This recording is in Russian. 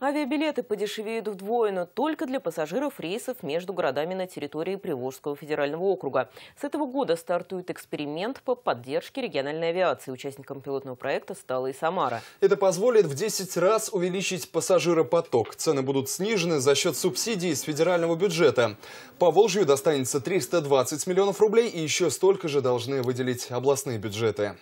Авиабилеты подешевеют вдвое, но только для пассажиров рейсов между городами на территории Приволжского федерального округа. С этого года стартует эксперимент по поддержке региональной авиации. Участником пилотного проекта стала и Самара. Это позволит в 10 раз увеличить пассажиропоток. Цены будут снижены за счет субсидий из федерального бюджета. По Волжью достанется 320 миллионов рублей и еще столько же должны выделить областные бюджеты.